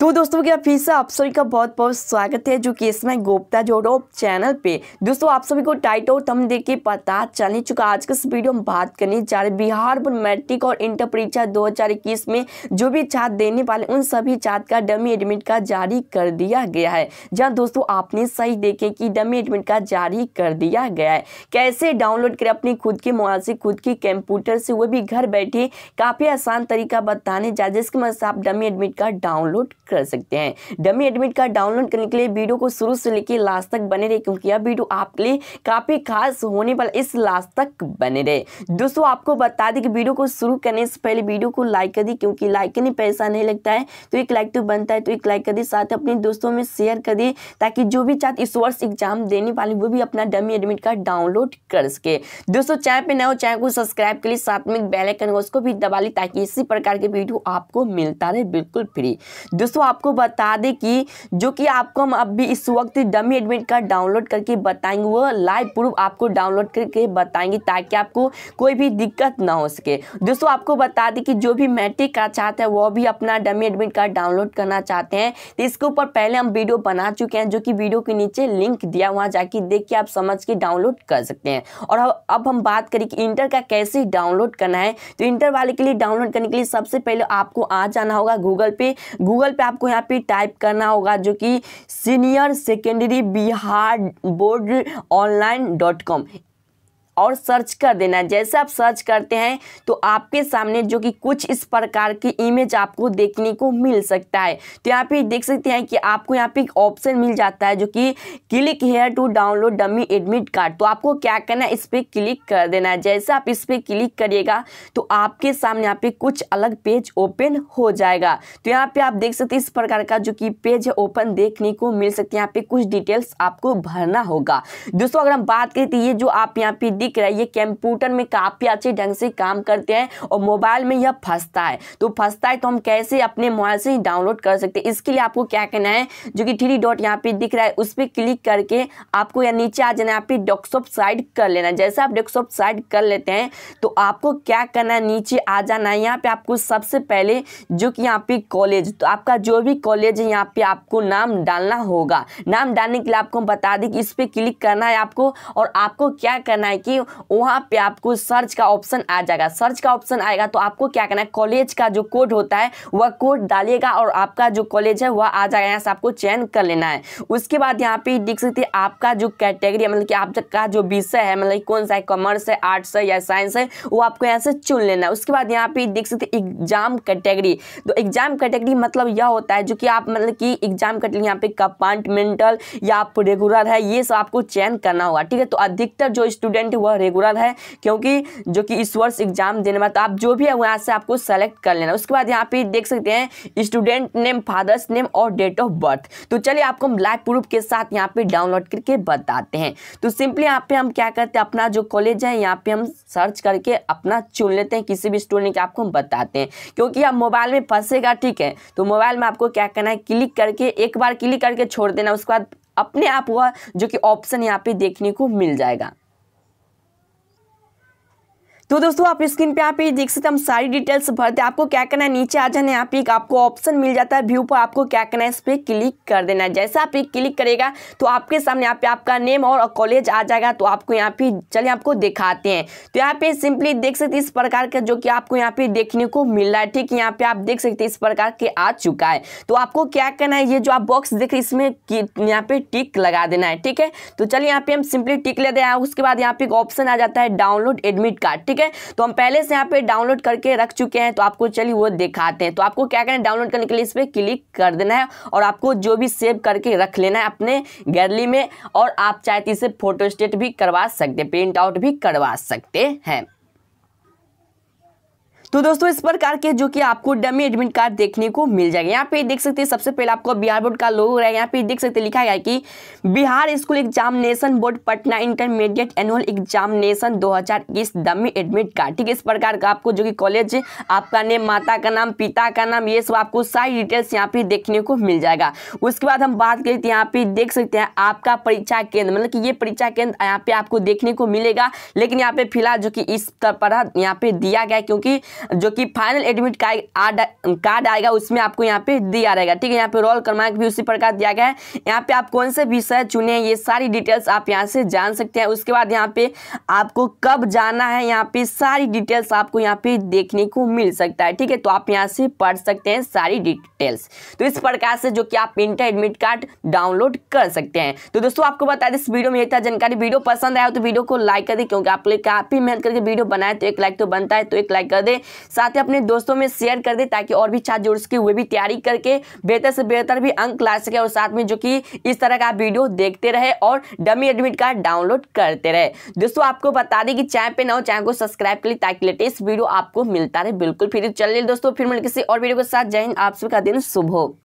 तो दोस्तों क्या फिर से आप सभी का बहुत बहुत स्वागत है जो कि इसमें गोप्ता जोड़ो चैनल पे दोस्तों आप सभी को टाइटल और थम देख के पता चल ही चुका आज के इस वीडियो में बात करने जा रहे बिहार बोर्ड मैट्रिक और इंटर परीक्षा 2021 में जो भी छात्र देने वाले उन सभी छात्र का डमी एडमिट कार्ड जारी कर दिया गया है जहाँ दोस्तों आपने सही देखे कि डमी एडमिट कार्ड जारी कर दिया गया है कैसे डाउनलोड करें अपने खुद के मोबाइल से खुद के कंप्यूटर से वो भी घर बैठे काफ़ी आसान तरीका बताने जा जिसके मदद से आप डमी एडमिट कार्ड डाउनलोड कर सकते हैं डमी एडमिट कार्ड डाउनलोड करने के लिए वीडियो को शुरू से लेकर लास्ट तक बने रहे क्योंकि यह वीडियो आपके लिए काफ़ी खास होने वाला इस लास्ट तक बने रहे दोस्तों आपको बता दें कि वीडियो को शुरू करने से पहले वीडियो को लाइक कर दी क्योंकि लाइक करने पैसा नहीं लगता है तो एक लाइक तो बनता है तो एक लाइक कर दी साथ अपने दोस्तों में शेयर कर दी ताकि जो भी छात्र इस वर्ष एग्जाम देने वाले वो भी अपना डमी एडमिट कार्ड डाउनलोड कर सके दोस्तों चैनल पर नए हो चैनल को सब्सक्राइब के लिए साथ में बेलाइकन उसको भी दबा ली ताकि इसी प्रकार के वीडियो आपको मिलता रहे बिल्कुल फ्री दोस्तों दोस्तों आपको बता दें कि जो कि आपको हम अभी इस वक्त डमी एडमिट कार्ड डाउनलोड करके बताएंगे वो लाइव प्रूफ आपको डाउनलोड करके बताएंगे ताकि आपको कोई भी दिक्कत ना हो सके दोस्तों आपको बता दें कि जो भी मैट्रिक का चाहते हैं वो भी अपना डमी एडमिट कार्ड डाउनलोड करना चाहते हैं तो इसके ऊपर पहले हम वीडियो बना चुके हैं जो कि वीडियो के नीचे लिंक दिया वहाँ जाके देख के आप समझ के डाउनलोड कर सकते हैं और अब हम बात करें कि इंटर का कैसे डाउनलोड करना है तो इंटर वाले के लिए डाउनलोड करने के लिए सबसे पहले आपको आ जाना होगा गूगल पे गूगल पे आपको यहाँ पे टाइप करना होगा जो कि senior secondary Bihar board online dot com और सर्च कर देना जैसे आप सर्च करते हैं तो आपके सामने जो कि कुछ इस प्रकार की इमेज आपको देखने को मिल सकता है तो यहाँ पे देख सकते हैं कि आपको यहाँ पे एक ऑप्शन मिल जाता है जो कि click here to download dummy admit card तो आपको क्या करना है इस पर क्लिक कर देना है जैसे आप इस पर क्लिक करिएगा तो आपके सामने यहाँ पे कुछ अलग पेज ओपन हो जाएगा तो यहाँ पे आप देख सकते हैं इस प्रकार का जो कि पेज ओपन देखने को मिल सकते हैं यहाँ पे कुछ डिटेल्स आपको भरना होगा दोस्तों अगर हम बात करें तो ये जो आप यहाँ पे दिख रहा है ये कंप्यूटर में काफ़ी अच्छे ढंग से काम करते हैं और मोबाइल में यह फंसता है तो फंसता है तो हम कैसे अपने मोबाइल से ही डाउनलोड कर सकते हैं इसके लिए आपको क्या करना है जो कि थ्री डॉट यहाँ पे दिख रहा है उस पर क्लिक करके आपको यहाँ नीचे आ जाना है आप पे डेस्कटॉप साइड कर लेना जैसे आप डेस्कटॉप साइड कर लेते हैं तो आपको क्या करना है नीचे आ जाना है यहाँ पे आपको सबसे पहले जो कि यहाँ पे कॉलेज तो आपका जो भी कॉलेज है यहाँ पे आपको नाम डालना होगा नाम डालने के लिए आपको बता दें कि इस पर क्लिक करना है आपको और आपको क्या करना है कि हो वहाँ पे आपको सर्च का ऑप्शन आ जाएगा सर्च का ऑप्शन आएगा तो आपको क्या करना है कॉलेज का जो कोड होता है वह कोड डालिएगा और आपका जो कॉलेज है वह आ जाएगा यहाँ से आपको चयन कर लेना है उसके बाद यहाँ पे देख सकते हैं आपका जो कैटेगरी मतलब कि आपका जो विषय है मतलब कौन सा है कॉमर्स है आर्ट्स है या साइंस है वो आपको यहाँ से चुन लेना है उसके बाद यहाँ पे देख सकते एग्जाम कैटेगरी तो एग्जाम कैटेगरी मतलब यह होता है जो कि आप मतलब कि एग्जाम कैटेगरी यहाँ पे कंपार्टमेंटल या आप रेगुलर है ये सब आपको चयन करना होगा ठीक है तो अधिकतर जो स्टूडेंट वह रेगुलर है क्योंकि जो कि इस वर्ष एग्जाम देने में तो आप जो भी है वहाँ से आपको सेलेक्ट कर लेना उसके बाद यहाँ पे देख सकते हैं स्टूडेंट नेम फादर्स नेम और डेट ऑफ बर्थ तो चलिए आपको हम लाइव प्रूफ के साथ यहाँ पे डाउनलोड करके बताते हैं तो सिंपली यहाँ पे हम क्या करते हैं अपना जो कॉलेज है यहाँ पे हम सर्च करके अपना चुन लेते हैं किसी भी स्टूडेंट के आपको हम बताते हैं क्योंकि आप मोबाइल में फंसेगा ठीक है तो मोबाइल में आपको क्या करना है क्लिक करके एक बार क्लिक करके छोड़ देना उसके बाद अपने आप हुआ जो कि ऑप्शन यहाँ पे देखने को मिल जाएगा तो दोस्तों आप स्क्रीन पे यहाँ पे देख सकते हैं हम सारी डिटेल्स भरते हैं आपको क्या करना है नीचे आ जाना है यहाँ पे एक आपको ऑप्शन मिल जाता है व्यू पर आपको क्या करना है इस पर क्लिक कर देना है जैसा आप एक क्लिक करेगा तो आपके सामने यहाँ पे आपका नेम और कॉलेज आ जाएगा तो आपको यहाँ पे चलिए आपको दिखाते हैं तो यहाँ पे सिंपली देख सकते इस प्रकार का जो कि आपको यहाँ पे देखने को मिल रहा है ठीक है यहाँ पे आप देख सकते इस प्रकार के आ चुका है तो आपको क्या करना है ये जो आप बॉक्स देख रहे इसमें यहाँ पे टिक लगा देना है ठीक है तो चलिए यहाँ पे हम सिंपली टिक ले दे उसके बाद यहाँ पे एक ऑप्शन आ जाता है डाउनलोड एडमिट कार्ड ठीक ठीक है तो हम पहले से यहाँ पे डाउनलोड करके रख चुके हैं तो आपको चलिए वो दिखाते हैं तो आपको क्या करना है डाउनलोड करने के लिए इस पर क्लिक कर देना है और आपको जो भी सेव करके रख लेना है अपने गैलरी में और आप चाहे तो इसे फोटो स्टेट भी करवा सकते प्रिंट आउट भी करवा सकते हैं तो दोस्तों इस प्रकार के जो कि आपको डमी एडमिट कार्ड देखने को मिल जाएगा यहाँ पे देख सकते हैं सबसे पहले आपको बिहार बोर्ड का लोगो रहेगा यहाँ पे देख सकते लिखा गया है कि Bihar school examination board Patna intermediate annual examination दो हजार इक्कीस डमी एडमिट कार्ड ठीक है इस प्रकार का आपको जो कि कॉलेज आपका नेम माता का नाम पिता का नाम ये सब आपको सारी डिटेल्स यहाँ पे देखने को मिल जाएगा उसके बाद हम बात करें तो यहाँ पे देख सकते हैं आपका परीक्षा केंद्र मतलब कि ये परीक्षा केंद्र यहाँ पे आपको देखने को मिलेगा लेकिन यहाँ पे फिलहाल जो कि इस तरह यहाँ पे दिया गया क्योंकि जो कि फाइनल एडमिट कार्ड कार्ड आएगा उसमें आपको यहाँ पे दिया रहेगा ठीक है यहाँ पे रोल क्रमांक भी उसी प्रकार दिया गया है यहाँ पे आप कौन से विषय चुने ये सारी डिटेल्स आप यहाँ से जान सकते हैं उसके बाद यहाँ पे आपको कब जाना है यहाँ पे सारी डिटेल्स आपको यहाँ पे देखने को मिल सकता है ठीक है तो आप यहाँ से पढ़ सकते हैं सारी डिटेल्स तो इस प्रकार से जो कि आप इंटर एडमिट कार्ड डाउनलोड कर सकते हैं तो दोस्तों आपको बता दें इस वीडियो में इतना जानकारी वीडियो पसंद आया तो वीडियो को लाइक कर दे क्योंकि आप लोग काफ़ी मेहनत करके वीडियो बनाए तो एक लाइक तो बनता है तो एक लाइक कर दे साथ ही अपने दोस्तों में शेयर कर दे ताकि और भी छात्र जो सके वे भी तैयारी करके बेहतर से बेहतर भी अंक ला सके और साथ में जो कि इस तरह का वीडियो देखते रहे और डमी एडमिट कार्ड डाउनलोड करते रहे दोस्तों आपको बता दें कि चैनल पे ना हो चैनल को सब्सक्राइब कर लिए ताकि लेटेस्ट वीडियो आपको मिलता रहे बिल्कुल फिर तो चलिए दोस्तों फिर मिल किसी और वीडियो के साथ जय हिंद आप सबका दिन शुभ हो